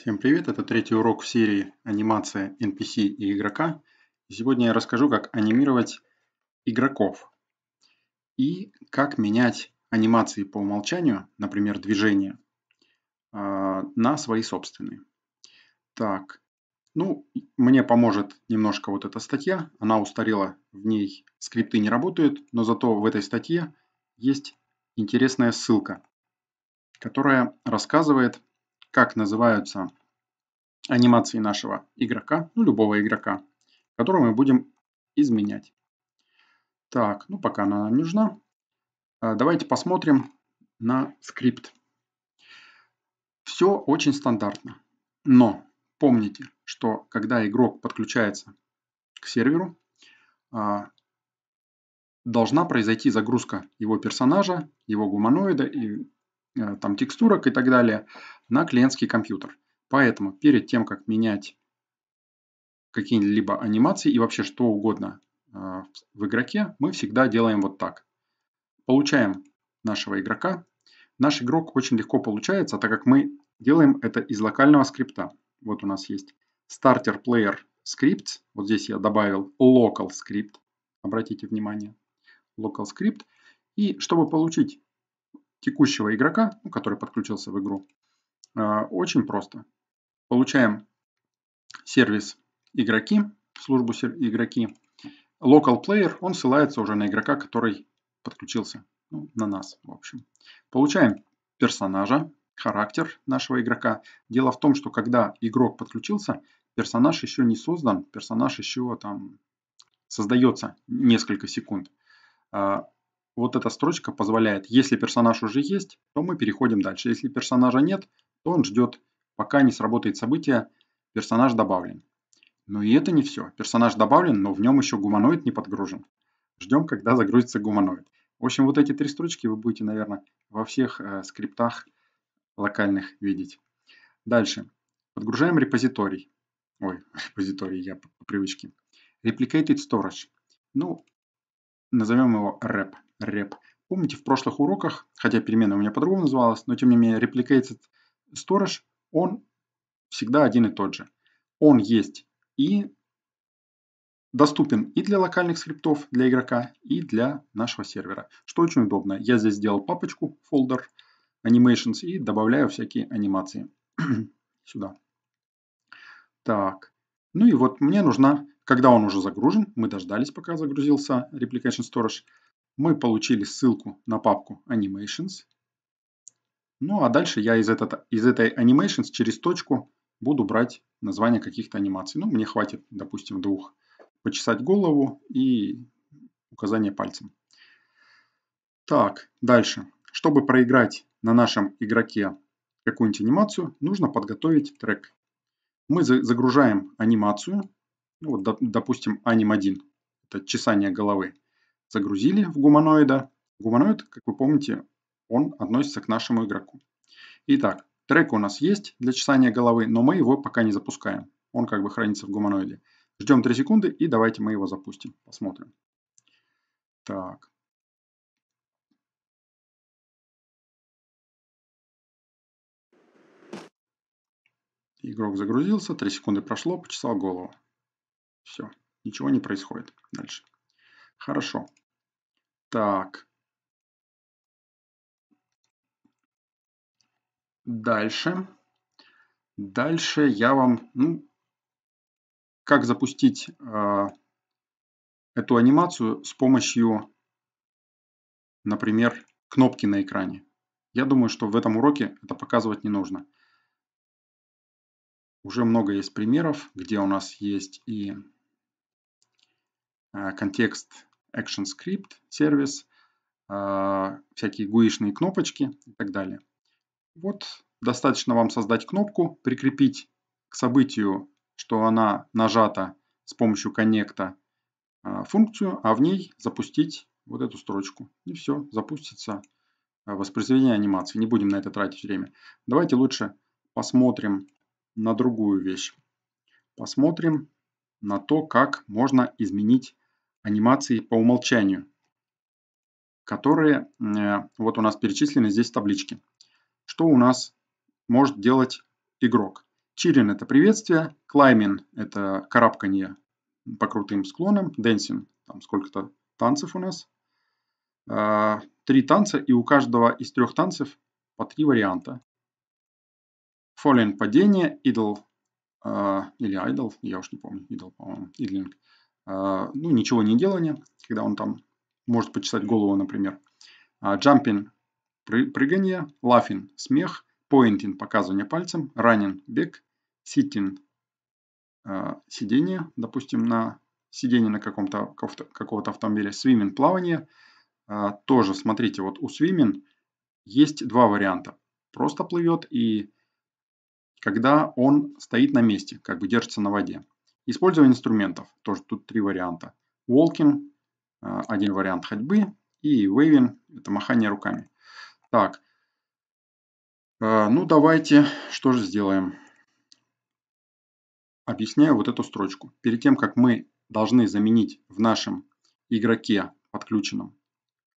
Всем привет, это третий урок в серии анимация NPC и игрока. сегодня я расскажу, как анимировать игроков и как менять анимации по умолчанию, например, движения, а, на свои собственные. Так, ну, мне поможет немножко вот эта статья. Она устарела, в ней скрипты не работают, но зато в этой статье есть интересная ссылка, которая рассказывает как называются анимации нашего игрока, ну любого игрока, которого мы будем изменять. Так, ну пока она нам нужна. А, давайте посмотрим на скрипт. Все очень стандартно, но помните, что когда игрок подключается к серверу, а, должна произойти загрузка его персонажа, его гуманоида и э, там текстурок и так далее на клиентский компьютер. Поэтому перед тем, как менять какие-либо анимации и вообще что угодно э, в игроке, мы всегда делаем вот так. Получаем нашего игрока. Наш игрок очень легко получается, так как мы делаем это из локального скрипта. Вот у нас есть Starter Player Scripts. Вот здесь я добавил Local Script. Обратите внимание. Local Script. И чтобы получить текущего игрока, ну, который подключился в игру, а, очень просто. Получаем сервис игроки, службу игроки. Local player, он ссылается уже на игрока, который подключился. Ну, на нас, в общем. Получаем персонажа, характер нашего игрока. Дело в том, что когда игрок подключился, персонаж еще не создан, персонаж еще там создается несколько секунд. А, вот эта строчка позволяет, если персонаж уже есть, то мы переходим дальше. Если персонажа нет, то он ждет, пока не сработает событие «персонаж добавлен». Но и это не все. Персонаж добавлен, но в нем еще гуманоид не подгружен. Ждем, когда загрузится гуманоид. В общем, вот эти три строчки вы будете, наверное, во всех э, скриптах локальных видеть. Дальше. Подгружаем репозиторий. Ой, репозиторий, я по привычке. Replicated Storage. Ну, назовем его REP. REP. Помните, в прошлых уроках, хотя перемена у меня по-другому называлась, но тем не менее, Replicated сторож, он всегда один и тот же. Он есть и доступен и для локальных скриптов для игрока, и для нашего сервера, что очень удобно. Я здесь сделал папочку, фолдер animations и добавляю всякие анимации сюда. Так, ну и вот мне нужна, когда он уже загружен, мы дождались, пока загрузился Replication Storage, мы получили ссылку на папку Animations, ну а дальше я из, этот, из этой animations через точку буду брать название каких-то анимаций. Ну, мне хватит, допустим, двух. Почесать голову и указание пальцем. Так, дальше. Чтобы проиграть на нашем игроке какую-нибудь анимацию, нужно подготовить трек. Мы загружаем анимацию. Ну, вот, допустим, аним-1. Это чесание головы. Загрузили в гуманоида. Гуманоид, как вы помните, он относится к нашему игроку. Итак, трек у нас есть для чесания головы, но мы его пока не запускаем. Он как бы хранится в гуманоиде. Ждем 3 секунды и давайте мы его запустим. Посмотрим. Так. Игрок загрузился, 3 секунды прошло, почесал голову. Все, ничего не происходит дальше. Хорошо. Так, Дальше. Дальше я вам, ну, как запустить э, эту анимацию с помощью, например, кнопки на экране. Я думаю, что в этом уроке это показывать не нужно. Уже много есть примеров, где у нас есть и а, контекст Action Script сервис, а, всякие гуишные кнопочки и так далее. Вот достаточно вам создать кнопку, прикрепить к событию, что она нажата с помощью коннекта а, функцию, а в ней запустить вот эту строчку. И все, запустится а, воспроизведение анимации. Не будем на это тратить время. Давайте лучше посмотрим на другую вещь. Посмотрим на то, как можно изменить анимации по умолчанию, которые э, вот у нас перечислены здесь в табличке. Что у нас может делать игрок. Чирин – это приветствие, клаймин – это карабканье по крутым склонам, денсин – там сколько-то танцев у нас. А, три танца, и у каждого из трех танцев по три варианта. Falling – падение, идол а, или idle, я уж не помню, idle, по-моему, idling. А, ну, ничего не делание, когда он там может почесать голову, например. Jumping – прыгание, laughing – смех, pointing – показывание пальцем, running – бег, sitting а, – сидение, допустим, на сидении на каком-то какого-то автомобиля, swimming – плавание. А, тоже, смотрите, вот у swimming есть два варианта. Просто плывет и когда он стоит на месте, как бы держится на воде. Использование инструментов, тоже тут три варианта. Walking а, – один вариант ходьбы и waving – это махание руками. Так, а, ну, давайте, что же сделаем? Объясняю вот эту строчку. Перед тем, как мы должны заменить в нашем игроке подключенном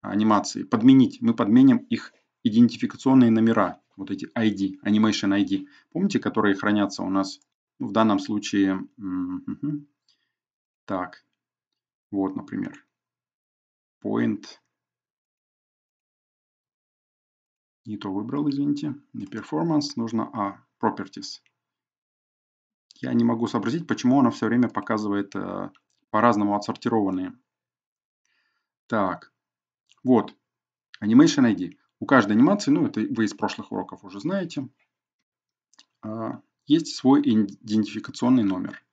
анимации, подменить, мы подменим их идентификационные номера, вот эти ID, Animation ID. Помните, которые хранятся у нас ну, в данном случае... Так, вот, например, Point Не то выбрал, извините. Не performance, нужно А, properties. Я не могу сообразить, почему она все время показывает э, по-разному отсортированные. Так, вот. Animation ID. У каждой анимации, ну это вы из прошлых уроков уже знаете, э, есть свой идентификационный номер.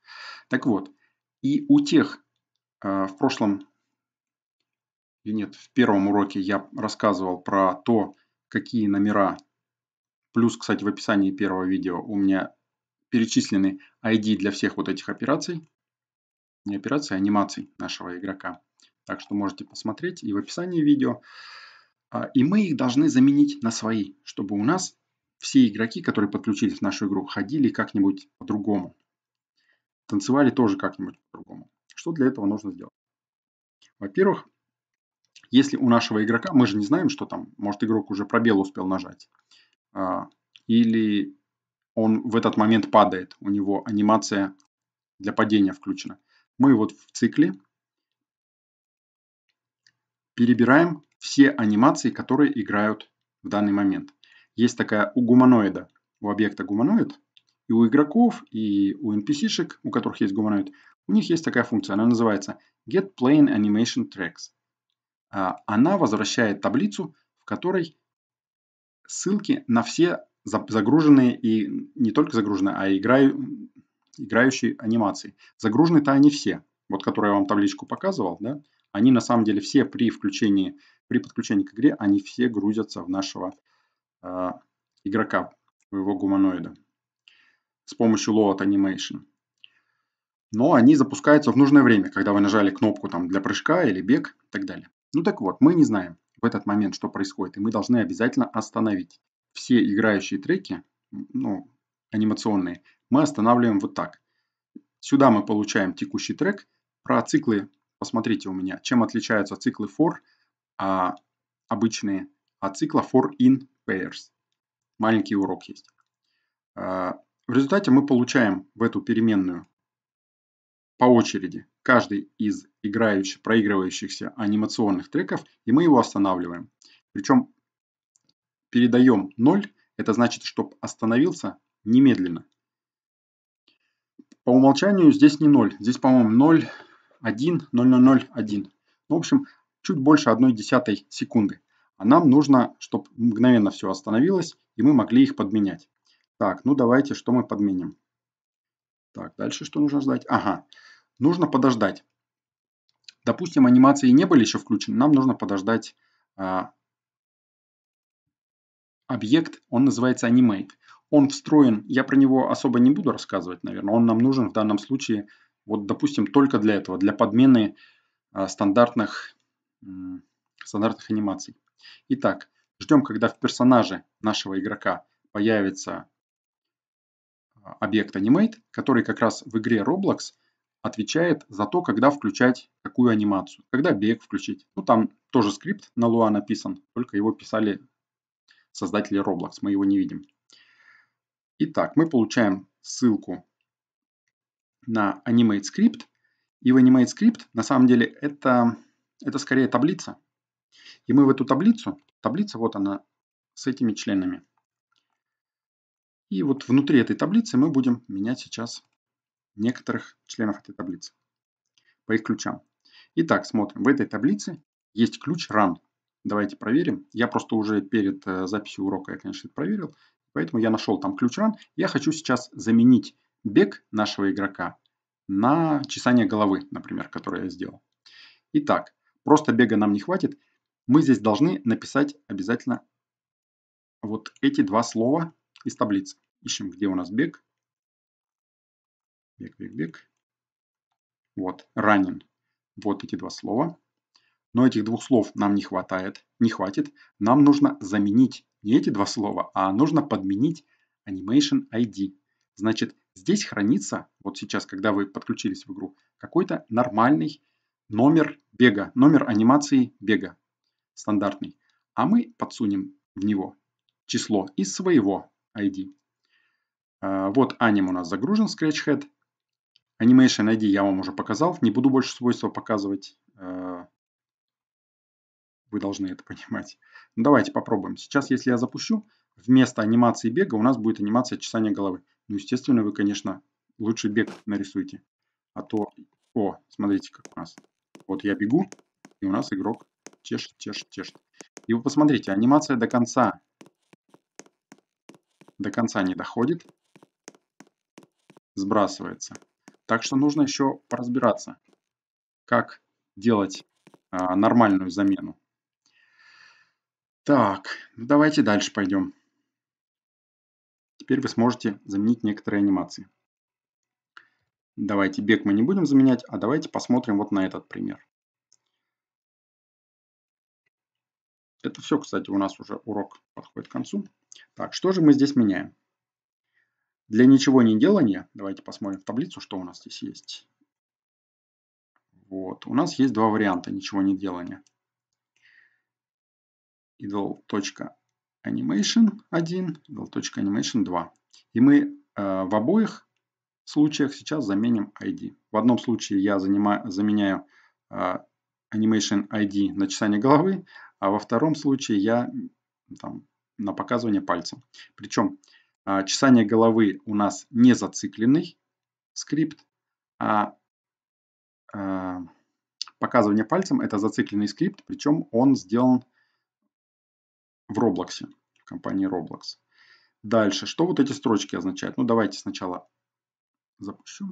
Так вот, и у тех э, в прошлом, или нет, в первом уроке я рассказывал про то, какие номера. Плюс, кстати, в описании первого видео у меня перечислены ID для всех вот этих операций. Не операций, а анимаций нашего игрока. Так что можете посмотреть и в описании видео. А, и мы их должны заменить на свои, чтобы у нас все игроки, которые подключились в нашу игру, ходили как-нибудь по-другому. Танцевали тоже как-нибудь по-другому. Что для этого нужно сделать? Во-первых, если у нашего игрока, мы же не знаем, что там, может игрок уже пробел успел нажать, а, или он в этот момент падает, у него анимация для падения включена. Мы вот в цикле перебираем все анимации, которые играют в данный момент. Есть такая у гуманоида, у объекта гуманоид, и у игроков, и у NPC-шек, у которых есть гуманоид, у них есть такая функция, она называется Get Plane Animation Tracks. А, она возвращает таблицу, в которой ссылки на все загруженные и не только загруженные, а играю, играющие анимации. Загружены-то они все. Вот которые я вам табличку показывал, да, они на самом деле все при включении, при подключении к игре, они все грузятся в нашего э, игрока, в его гуманоида с помощью Load Animation. Но они запускаются в нужное время, когда вы нажали кнопку там, для прыжка или бег и так далее. Ну так вот, мы не знаем в этот момент, что происходит, и мы должны обязательно остановить. Все играющие треки, ну, анимационные, мы останавливаем вот так. Сюда мы получаем текущий трек. Про циклы посмотрите у меня, чем отличаются циклы for а, обычные от а цикла for in pairs. Маленький урок есть. А, в результате мы получаем в эту переменную по очереди каждый из играющих, проигрывающихся анимационных треков, и мы его останавливаем. Причем передаем 0, это значит, чтобы остановился немедленно. По умолчанию здесь не 0, здесь, по-моему, 0, 1, 0001. В общем, чуть больше 1 десятой секунды. А нам нужно, чтобы мгновенно все остановилось, и мы могли их подменять. Так, ну давайте, что мы подменим. Так, дальше что нужно ждать? Ага, Нужно подождать. Допустим, анимации не были еще включены, нам нужно подождать а, объект, он называется Animate. Он встроен, я про него особо не буду рассказывать, наверное, он нам нужен в данном случае, вот, допустим, только для этого, для подмены а, стандартных, стандартных анимаций. Итак, ждем, когда в персонаже нашего игрока появится а, объект Animate, который как раз в игре Roblox – отвечает за то, когда включать какую анимацию, когда бег включить. Ну, там тоже скрипт на Lua написан, только его писали создатели Roblox, мы его не видим. Итак, мы получаем ссылку на Animate Script. И в Animate Script, на самом деле, это, это скорее таблица. И мы в эту таблицу, таблица вот она с этими членами. И вот внутри этой таблицы мы будем менять сейчас некоторых членов этой таблицы по их ключам. Итак, смотрим. В этой таблице есть ключ run. Давайте проверим. Я просто уже перед э, записью урока, я, конечно, это проверил. Поэтому я нашел там ключ run. Я хочу сейчас заменить бег нашего игрока на чесание головы, например, которое я сделал. Итак, просто бега нам не хватит. Мы здесь должны написать обязательно вот эти два слова из таблицы. Ищем, где у нас бег. Бег, бег, бег. Вот, ранен. Вот эти два слова. Но этих двух слов нам не хватает, не хватит. Нам нужно заменить не эти два слова, а нужно подменить Animation ID. Значит, здесь хранится, вот сейчас, когда вы подключились в игру, какой-то нормальный номер бега, номер анимации бега, стандартный. А мы подсунем в него число из своего ID. А, вот аним у нас загружен в Scratch Head. Animation ID я вам уже показал, не буду больше свойства показывать. Э, вы должны это понимать. Ну, давайте попробуем. Сейчас, если я запущу, вместо анимации бега у нас будет анимация чесания головы. Ну, естественно, вы, конечно, лучше бег нарисуйте. А то... О, смотрите, как у нас. Вот я бегу, и у нас игрок чешет, чешет, чешет. И вы посмотрите, анимация до конца до конца не доходит, сбрасывается. Так что нужно еще разбираться, как делать а, нормальную замену. Так, ну давайте дальше пойдем. Теперь вы сможете заменить некоторые анимации. Давайте бег мы не будем заменять, а давайте посмотрим вот на этот пример. Это все, кстати, у нас уже урок подходит к концу. Так, что же мы здесь меняем? Для ничего не делания, давайте посмотрим в таблицу, что у нас здесь есть. Вот, у нас есть два варианта ничего не делания. idle.animation 1, idle.animation 2. И мы э, в обоих случаях сейчас заменим ID. В одном случае я занимаю, заменяю э, animation ID на чесание головы, а во втором случае я там, на показывание пальцем. Причем а, чесание головы у нас не зацикленный скрипт, а, а показывание пальцем это зацикленный скрипт, причем он сделан в Roblox, в компании Roblox. Дальше, что вот эти строчки означают? Ну, давайте сначала запущу.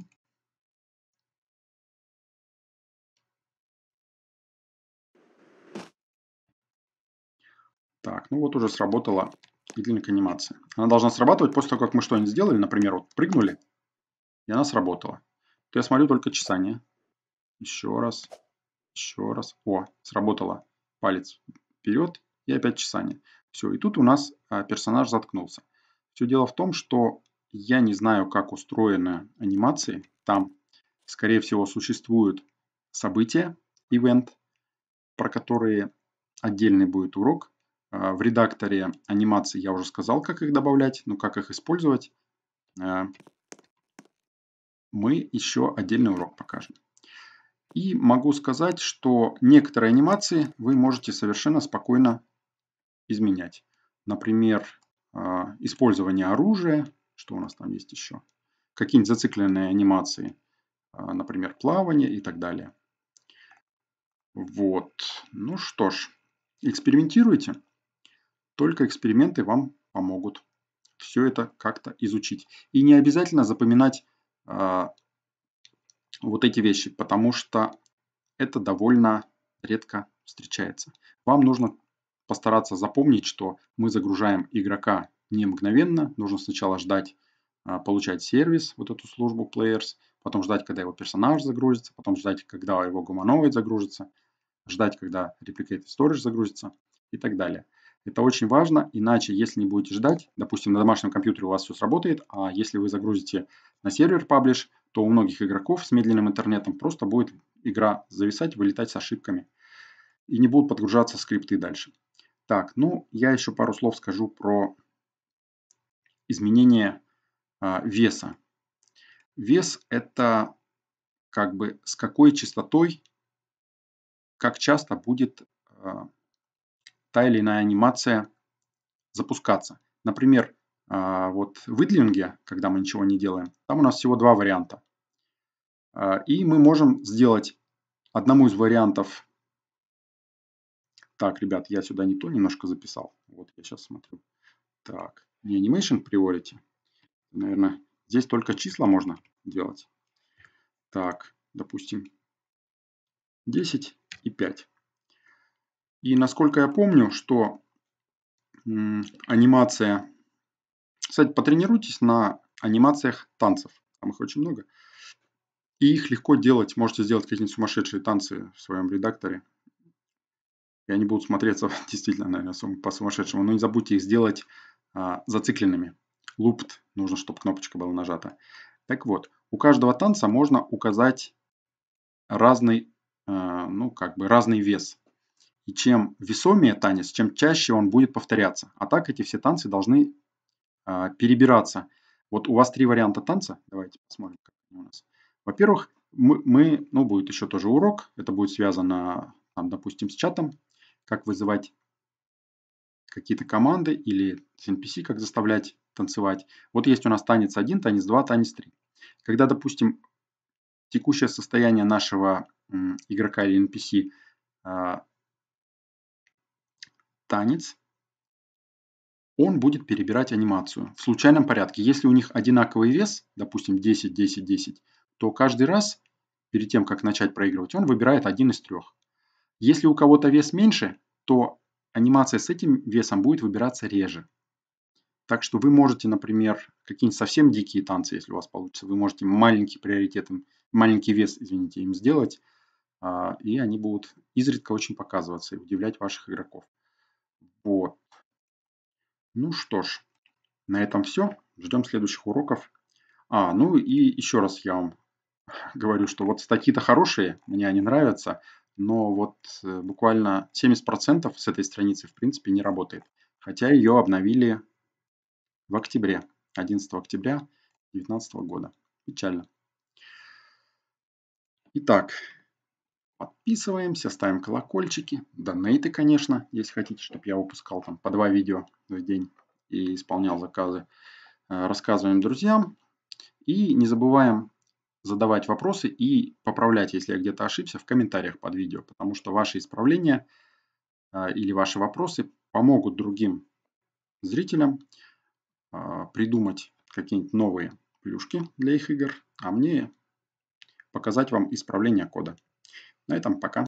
Так, ну вот уже сработала и клиника анимации. Она должна срабатывать после того, как мы что-нибудь сделали, например, вот прыгнули, и она сработала. То я смотрю только чесание. Еще раз, еще раз. О, сработало. Палец вперед и опять чесание. Все, и тут у нас а, персонаж заткнулся. Все дело в том, что я не знаю, как устроены анимации. Там, скорее всего, существуют события, ивент, про которые отдельный будет урок – а, в редакторе анимаций я уже сказал, как их добавлять, но ну, как их использовать, а, мы еще отдельный урок покажем. И могу сказать, что некоторые анимации вы можете совершенно спокойно изменять. Например, а, использование оружия, что у нас там есть еще, какие-нибудь зацикленные анимации, например, плавание и так далее. Вот, ну что ж, экспериментируйте. Только эксперименты вам помогут все это как-то изучить. И не обязательно запоминать э, вот эти вещи, потому что это довольно редко встречается. Вам нужно постараться запомнить, что мы загружаем игрока не мгновенно. Нужно сначала ждать, э, получать сервис, вот эту службу Players, потом ждать, когда его персонаж загрузится, потом ждать, когда его гуманоид загрузится, ждать, когда Replicated Storage загрузится и так далее. Это очень важно, иначе, если не будете ждать, допустим, на домашнем компьютере у вас все сработает, а если вы загрузите на сервер паблиш, то у многих игроков с медленным интернетом просто будет игра зависать, вылетать с ошибками. И не будут подгружаться скрипты дальше. Так, ну, я еще пару слов скажу про изменение э, веса. Вес – это как бы с какой частотой, как часто будет а, та или иная анимация запускаться. Например, а, вот в идлинге, когда мы ничего не делаем, там у нас всего два варианта. А, и мы можем сделать одному из вариантов... Так, ребят, я сюда не то немножко записал. Вот я сейчас смотрю. Так, не Animation Priority. Наверное, здесь только числа можно делать. Так, допустим, 10 и 5. И насколько я помню, что анимация... Кстати, потренируйтесь на анимациях танцев. Там их очень много. И их легко делать. Можете сделать какие-нибудь сумасшедшие танцы в своем редакторе. И они будут смотреться действительно, наверное, по-сумасшедшему. Но не забудьте их сделать а, зацикленными. Looped. Нужно, чтобы кнопочка была нажата. Так вот, у каждого танца можно указать разный, а, ну, как бы разный вес. И чем весомее танец, чем чаще он будет повторяться. А так эти все танцы должны э, перебираться. Вот у вас три варианта танца. Давайте посмотрим, как у нас. Во-первых, мы, мы, ну, будет еще тоже урок. Это будет связано, там, допустим, с чатом. Как вызывать какие-то команды или с NPC, как заставлять танцевать. Вот есть у нас танец 1, танец 2, танец 3. Когда, допустим, текущее состояние нашего игрока или NPC танец, он будет перебирать анимацию в случайном порядке. Если у них одинаковый вес, допустим 10, 10, 10, то каждый раз, перед тем, как начать проигрывать, он выбирает один из трех. Если у кого-то вес меньше, то анимация с этим весом будет выбираться реже. Так что вы можете, например, какие-нибудь совсем дикие танцы, если у вас получится, вы можете маленький приоритет, маленький вес, извините, им сделать, а, и они будут изредка очень показываться и удивлять ваших игроков. Вот. Ну что ж, на этом все. Ждем следующих уроков. А, ну и еще раз я вам говорю, что вот статьи-то хорошие, мне они нравятся, но вот э, буквально 70% с этой страницы в принципе не работает. Хотя ее обновили в октябре, 11 октября 2019 года. Печально. Итак, Подписываемся, ставим колокольчики, донейты, конечно, если хотите, чтобы я выпускал там по два видео в день и исполнял заказы. Э, рассказываем друзьям. И не забываем задавать вопросы и поправлять, если я где-то ошибся, в комментариях под видео, потому что ваши исправления э, или ваши вопросы помогут другим зрителям э, придумать какие-нибудь новые плюшки для их игр, а мне показать вам исправление кода. На ну этом пока.